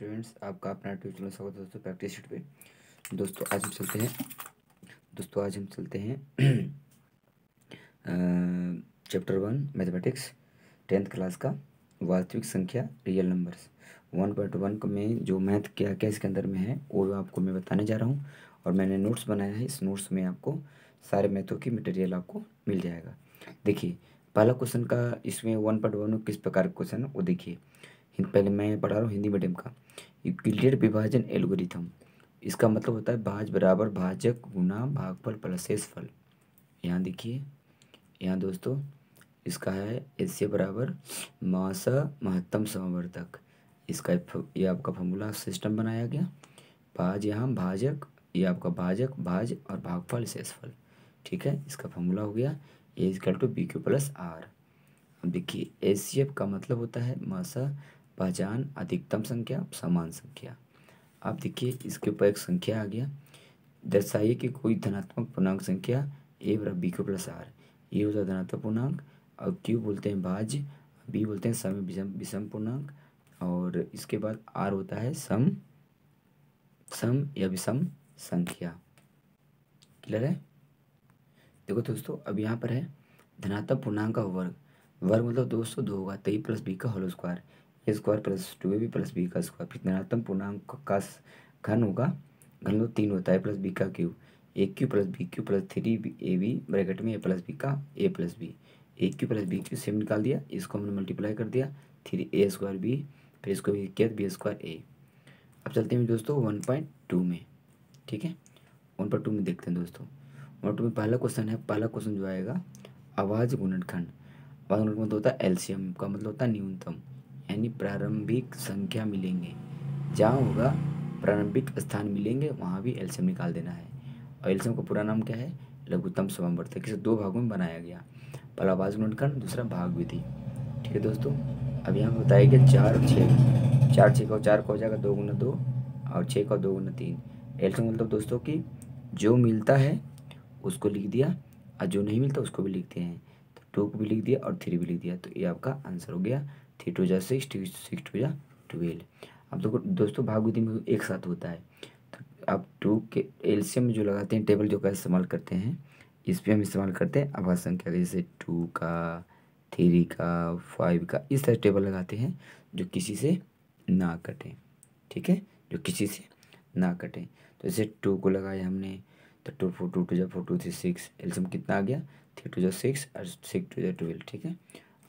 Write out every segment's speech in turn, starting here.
students आपका अपना tuition स्वागत है दोस्तों प्रैक्टिस शीट पे दोस्तों आज हम चलते हैं दोस्तों आज हम चलते हैं chapter one mathematics tenth class का वास्तविक संख्या real numbers one point one में जो मैथ क्या क्या इसके अंदर में है वो आपको मैं बताने जा रहा हूँ और मैंने नोट्स बनाया है इस नोट्स में आपको सारे मैथों की मटेरियल आपको मिल जाएगा देखिए पहला क्वेश्चन का इसमें वन पॉइंट वन किस प्रकार का क्वेश्चन है वो देखिए पहले मैं पढ़ा रहा हूँ हिंदी मीडियम का यूक्लिडियन विभाजन एल्गोरिथम इसका मतलब होता है भाज बराबर भाजक गुना भागफल प्लस शेषफल यहाँ देखिए यहाँ दोस्तों इसका है एस बराबर मास महत्तम समावर्तक इसका ये आपका फॉर्मूला सिस्टम बनाया गया भाज यहाँ भाजक ये आपका भाजक भाज और भागफल शेषफल ठीक है इसका फॉर्मूला हो गया a equal to b Q plus r अब देखिए एस सी एफ का मतलब होता है मासा पहचान अधिकतम संख्या समान संख्या आप देखिए इसके ऊपर एक संख्या आ गया दर्शाइए कि कोई धनात्मक पूर्णांक संख्या ए बराबर बी को प्लस आर ये होता है धनात्मक पूर्णांक और क्यू बोलते हैं भाज बी बोलते हैं सम विषम विषम पूर्णांक और इसके बाद आर होता है सम सम या विषम संख्या क्लियर है देखो दोस्तों अब यहाँ पर है धनात्मक पूर्णांक का वर्ग वर्ग मतलब दो सौ दो होगा तेईस प्लस बी का whole square a square plus two a b plus b का स्क्वायर फिर धनात्मक पूर्णांक का घन होगा घन लो तीन होता है प्लस बी का cube a cube plus b Q plus three a b bracket में ए प्लस बी का a plus b a cube plus b cube same निकाल दिया इसको हमने मल्टीप्लाई कर दिया थ्री ए स्क्वायर बी फिर इसको भी किया बी स्क्वायर ए अब चलते हैं दोस्तों वन पॉइंट टू में ठीक है वन पॉइंट टू में देखते हैं दोस्तों वन पॉइंट टू में पहला क्वेश्चन है पहला क्वेश्चन जो आएगा आवाज़ गुणनखंड आवाज़ गुणनखंड मतलब होता है एलसीएम का मतलब होता है न्यूनतम यानी प्रारंभिक संख्या मिलेंगे जहाँ होगा प्रारंभिक स्थान मिलेंगे वहाँ भी एल्शियम निकाल देना है और एल्शियम का पूरा नाम क्या है लघुत्तम तक इसे दो भागों में बनाया गया पहला बाज गुणनखंड दूसरा भाग विधि ठीक है दोस्तों अब यहाँ बताया गया चार छः चार छः का चार का हो जाएगा दो गुना दो और छः का दो गुना तीन एल्शियम मतलब दोस्तों की जो मिलता है उसको लिख दिया और जो नहीं मिलता उसको भी लिखते हैं तो टू को भी लिख दिया और थ्री भी लिख दिया तो ये आपका आंसर हो गया थ्री टू जा सिक्स सिक्स टू जा ट्वेल्व अब देखो दोस्तों भागवती में एक साथ होता है तो अब टू के एलसीएम जो लगाते हैं टेबल जो का इस्तेमाल करते हैं इस पर हम इस्तेमाल करते हैं आभार संख्या जैसे टू का थ्री का फाइव का इस तरह टेबल लगाते हैं जो किसी से ना कटें ठीक है जो किसी से ना कटें तो जैसे टू को लगाया हमने तो टू फोर टू टू जो फोर टू थ्री सिक्स एल्शियम कितना आ गया थ्री टू जो सिक्स और सिक्स टू जो ट्वेल्व ठीक है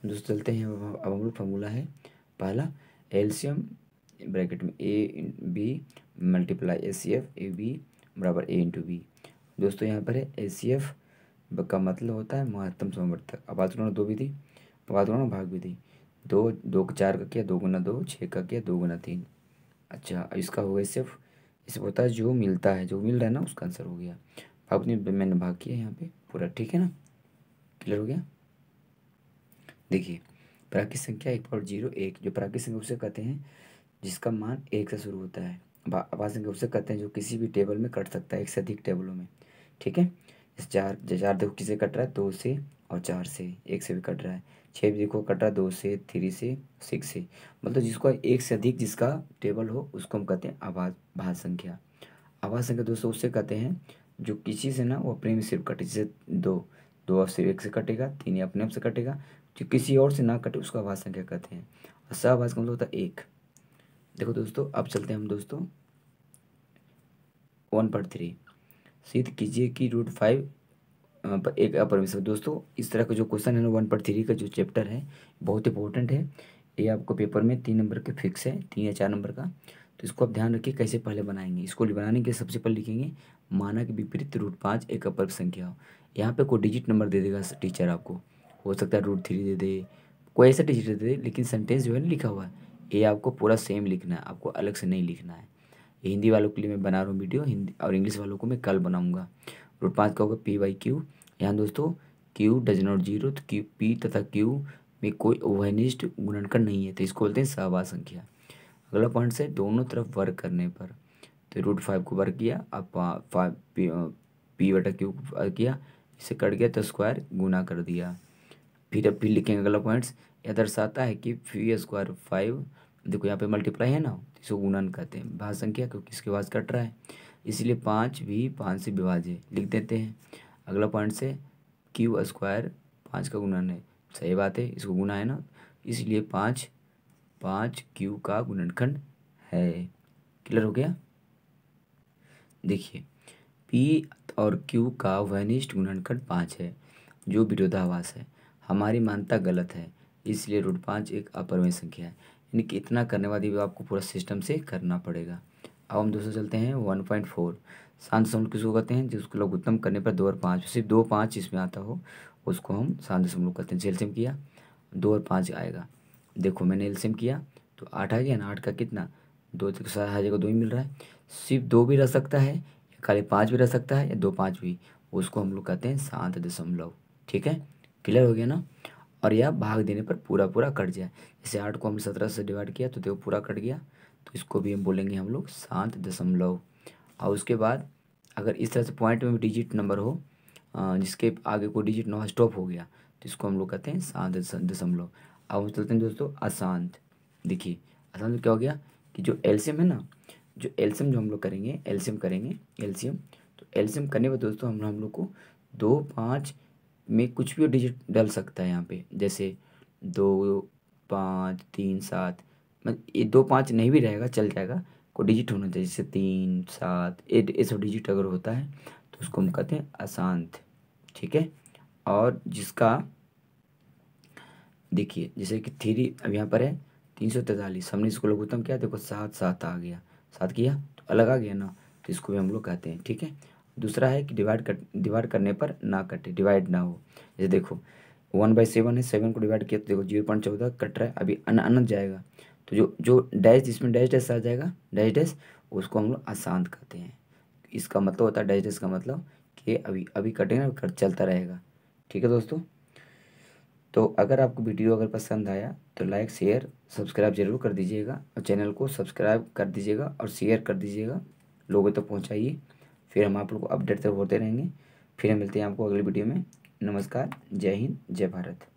दोस्तों चलते हैं अब हम लोग फार्मूला है पहला एल्शियम ब्रैकेट में a b multiply a c f a b बराबर ए इंटू बी दोस्तों यहाँ पर है ए सी एफ का मतलब होता है महत्तम समवर्तक अब बात करो दो भी थी बात करो भाग भी थी दो दो चार का किया दो गुना दो छः का किया दो गुना तीन अच्छा इसका हो गया होगा एफ इसे होता है जो मिलता है जो मिल रहा है ना उसका आंसर हो गया भाग मैंने भाग किया यहाँ पे पूरा ठीक है ना क्लियर हो गया देखिए प्राकृत संख्या एक पॉइंट जीरो एक जो प्राकृत संख्या उसे कहते हैं जिसका मान एक से शुरू होता है आवाज संख्या उसे कहते हैं जो किसी भी टेबल में कट सकता है एक से अधिक टेबलों में ठीक है चार चार देखो किसे कट रहा है दो से और चार से एक से भी कट रहा है छः भी देखो कट रहा है दो से थ्री से सिक्स से मतलब जिसको एक से अधिक जिसका टेबल हो उसको हम कहते हैं आवाज भाज संख्या आवाज संख्या दोस्तों उससे कहते हैं जो किसी से ना वो अपने में सिर्फ कटे जैसे दो दो अब सिर्फ एक से कटेगा तीन अपने आप से कटेगा जो किसी और से ना कटे उसको आवाज संख्या कहते हैं और सह आवाज का मतलब होता है एक देखो दोस्तों अब चलते हैं हम दोस्तों वन पर थ्री सिद्ध कीजिए कि रूट फाइव एक अपरमेश्वर दोस्तों इस तरह का जो क्वेश्चन है ना वन पर थ्री का जो चैप्टर है बहुत इंपॉर्टेंट है ये आपको पेपर में तीन नंबर के फिक्स है तीन या चार नंबर का तो इसको आप ध्यान रखिए कैसे पहले बनाएंगे इसको बनाने के लिए सबसे पहले लिखेंगे माना के विपरीत रूट पाँच एक अपर संख्या यहाँ पर कोई डिजिट नंबर दे देगा टीचर आपको हो सकता है रूट थ्री दे दे कोई ऐसा डिजिट दे दे लेकिन सेंटेंस जो है ना लिखा हुआ है ये आपको पूरा सेम लिखना है आपको अलग से नहीं लिखना है हिंदी वालों के लिए मैं बना रहा हूँ वीडियो हिंदी और इंग्लिश वालों को मैं कल बनाऊँगा रूट पाँच का होगा पी वाई क्यू यहाँ दोस्तों q does not zero q p तथा क्यू में कोई उभयनिष्ठ गुणनखंड नहीं है तो इसको बोलते हैं सहवा संख्या अगला पॉइंट से दोनों तरफ वर्क करने पर तो रूट फाइव को वर्क किया अब फाइव पी वटा क्यू किया इसे कट गया तो स्क्वायर गुना कर दिया फिर अब फिर लिखेंगे अगला पॉइंट्स से दर्शाता है कि फी स्क्वायर फाइव देखो यहाँ पे मल्टीप्लाई है ना इसको गुणन कहते हैं भाग संख्या क्योंकि इसके बाद कट रहा है इसलिए पाँच भी पाँच से है लिख देते हैं अगला पॉइंट से क्यू स्क्वायर पाँच का गुणन है सही बात है इसको गुना है ना इसलिए पाँच पाँच क्यू का गुणनखंड है क्लियर हो गया देखिए पी और क्यू का वनिष्ठ गुणनखंड पाँच है जो विरोधावास है हमारी मान्यता गलत है इसलिए रूट पाँच एक अपरमेय संख्या है यानी कि इतना करने बाद भी आपको पूरा सिस्टम से करना पड़ेगा अब हम दूसरे चलते हैं वन पॉइंट फोर शांत दशमलव किसको कहते हैं जिसको उत्तम करने पर दो और पाँच सिर्फ दो पाँच इसमें आता हो उसको हम शांत दशमलव कहते हैं जेलसेम किया दो और पाँच आएगा देखो मैंने एल्सियम किया तो आठ आ गया ना आठ का कितना दो तक तो सारा हर जगह दो ही मिल रहा है सिर्फ दो भी रह सकता है या खाली पाँच भी रह सकता है या दो पाँच भी उसको हम लोग कहते हैं शांत दशमलव ठीक है क्लियर हो गया ना और यह भाग देने पर पूरा पूरा कट जाए जैसे आठ को हमने सत्रह से डिवाइड किया तो देखो पूरा कट गया तो इसको भी हम बोलेंगे हम लोग सात दशमलव और उसके बाद अगर इस तरह से पॉइंट में भी डिजिट नंबर हो जिसके आगे कोई डिजिट ना स्टॉप हो गया तो इसको हम लोग कहते हैं सात दशमलव अब हम चलते हैं दोस्तों अशांत देखिए अशांत क्या हो गया कि जो एल्शियम है ना जो एल्शियम जो हम लोग करेंगे एल्शियम करेंगे एल्शियम तो एल्शियम करने पर दोस्तों हम हम लोग को दो पाँच में कुछ भी डिजिट डल सकता है यहाँ पे जैसे दो पाँच तीन सात मतलब ये दो पाँच नहीं भी रहेगा चल जाएगा को डिजिट होना चाहिए जैसे तीन सात ये सब डिजिट अगर होता है तो उसको हम कहते हैं अशांत ठीक है और जिसका देखिए जैसे कि थ्री अब यहाँ पर है तीन सौ तैंतालीस हमने इसको लघुत्तम किया देखो सात सात आ गया सात किया तो अलग आ गया ना तो इसको भी हम लोग कहते हैं ठीक है दूसरा है कि डिवाइड कर डिवाइड करने पर ना कटे डिवाइड ना हो जैसे देखो वन बाई सेवन है सेवन को डिवाइड किया तो देखो जीरो पॉइंट चौदह कट रहा है अभी अन अनंत जाएगा तो जो जो डैश जिसमें डैश डैश आ जाएगा डैश डैश उसको हम लोग अशांत कहते हैं इसका मतलब होता है डैश डैश का मतलब कि अभी अभी कटेगा कट चलता रहेगा ठीक है दोस्तों तो अगर आपको वीडियो अगर पसंद आया तो लाइक शेयर सब्सक्राइब जरूर कर दीजिएगा और चैनल को सब्सक्राइब कर दीजिएगा और शेयर कर दीजिएगा लोगों तक तो पहुँचाइए फिर हम आप लोग को अपडेट तक होते रहेंगे फिर मिलते हैं आपको अगली वीडियो में नमस्कार जय हिंद जय भारत